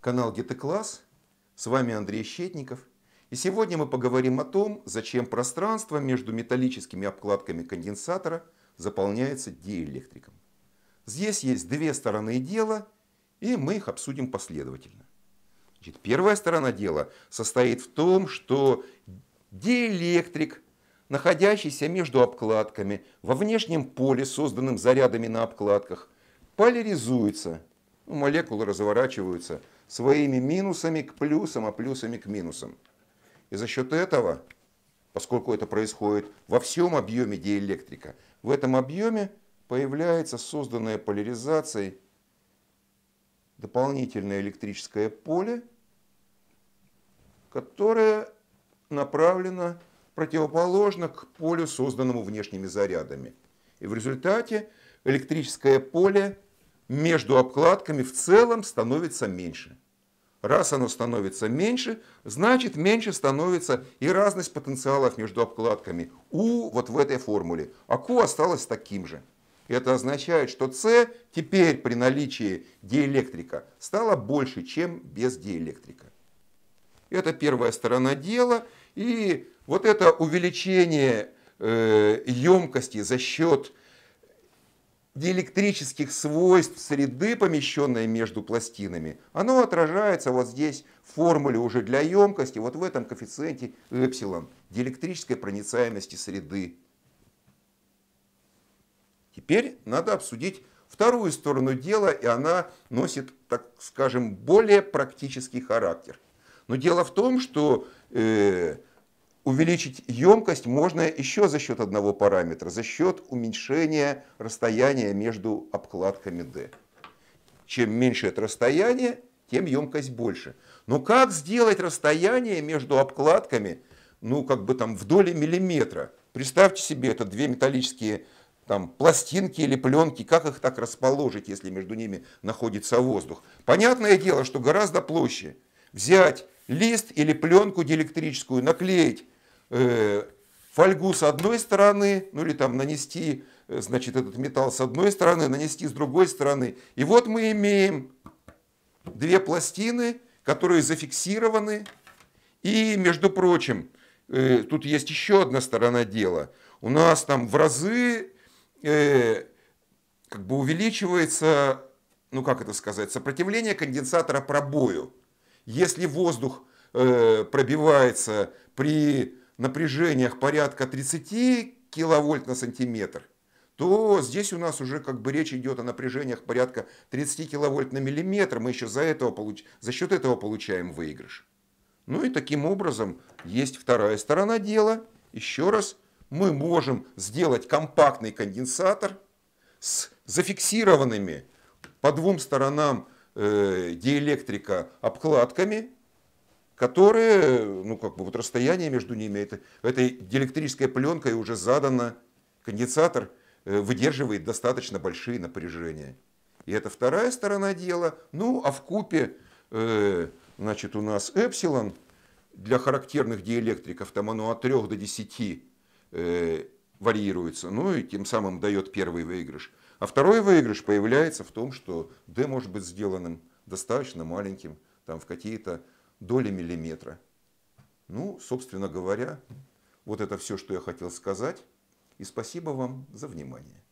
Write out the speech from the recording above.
канал Гетекласс. С вами Андрей Щетников. И сегодня мы поговорим о том, зачем пространство между металлическими обкладками конденсатора заполняется диэлектриком. Здесь есть две стороны дела, и мы их обсудим последовательно. Значит, первая сторона дела состоит в том, что диэлектрик, находящийся между обкладками, во внешнем поле, созданным зарядами на обкладках, поляризуется – ну, молекулы разворачиваются своими минусами к плюсам, а плюсами к минусам. И за счет этого, поскольку это происходит во всем объеме диэлектрика, в этом объеме появляется созданная поляризацией дополнительное электрическое поле, которое направлено противоположно к полю, созданному внешними зарядами. И в результате электрическое поле между обкладками в целом становится меньше. Раз оно становится меньше, значит меньше становится и разность потенциалов между обкладками У вот в этой формуле, а Q осталось таким же. Это означает, что С теперь при наличии диэлектрика стало больше, чем без диэлектрика. Это первая сторона дела. И вот это увеличение э, емкости за счет диэлектрических свойств среды, помещенной между пластинами, оно отражается вот здесь в формуле уже для емкости, вот в этом коэффициенте эпсилон, диэлектрической проницаемости среды. Теперь надо обсудить вторую сторону дела, и она носит, так скажем, более практический характер. Но дело в том, что э, увеличить емкость можно еще за счет одного параметра, за счет уменьшения расстояния между обкладками D. Чем меньше это расстояние, тем емкость больше. Но как сделать расстояние между обкладками, ну, как бы там в доли миллиметра? Представьте себе, это две металлические там, пластинки или пленки, как их так расположить, если между ними находится воздух? Понятное дело, что гораздо проще взять лист или пленку диэлектрическую, наклеить Э, фольгу с одной стороны, ну или там нанести, э, значит, этот металл с одной стороны, нанести с другой стороны. И вот мы имеем две пластины, которые зафиксированы. И, между прочим, э, тут есть еще одна сторона дела. У нас там в разы э, как бы увеличивается, ну как это сказать, сопротивление конденсатора пробою. Если воздух э, пробивается при напряжениях порядка 30 киловольт на сантиметр, то здесь у нас уже как бы речь идет о напряжениях порядка 30 киловольт на миллиметр. Мы еще за, этого получ... за счет этого получаем выигрыш. Ну и таким образом есть вторая сторона дела. Еще раз, мы можем сделать компактный конденсатор с зафиксированными по двум сторонам э, диэлектрика обкладками – которые, ну как бы вот расстояние между ними, это, этой диэлектрической пленкой уже задано, конденсатор э, выдерживает достаточно большие напряжения. И это вторая сторона дела. Ну, а в купе, э, значит, у нас эпсилон для характерных диэлектриков, там оно от 3 до 10 э, варьируется, ну и тем самым дает первый выигрыш. А второй выигрыш появляется в том, что D может быть сделанным достаточно маленьким, там в какие-то доли миллиметра. Ну, собственно говоря, вот это все, что я хотел сказать. И спасибо вам за внимание.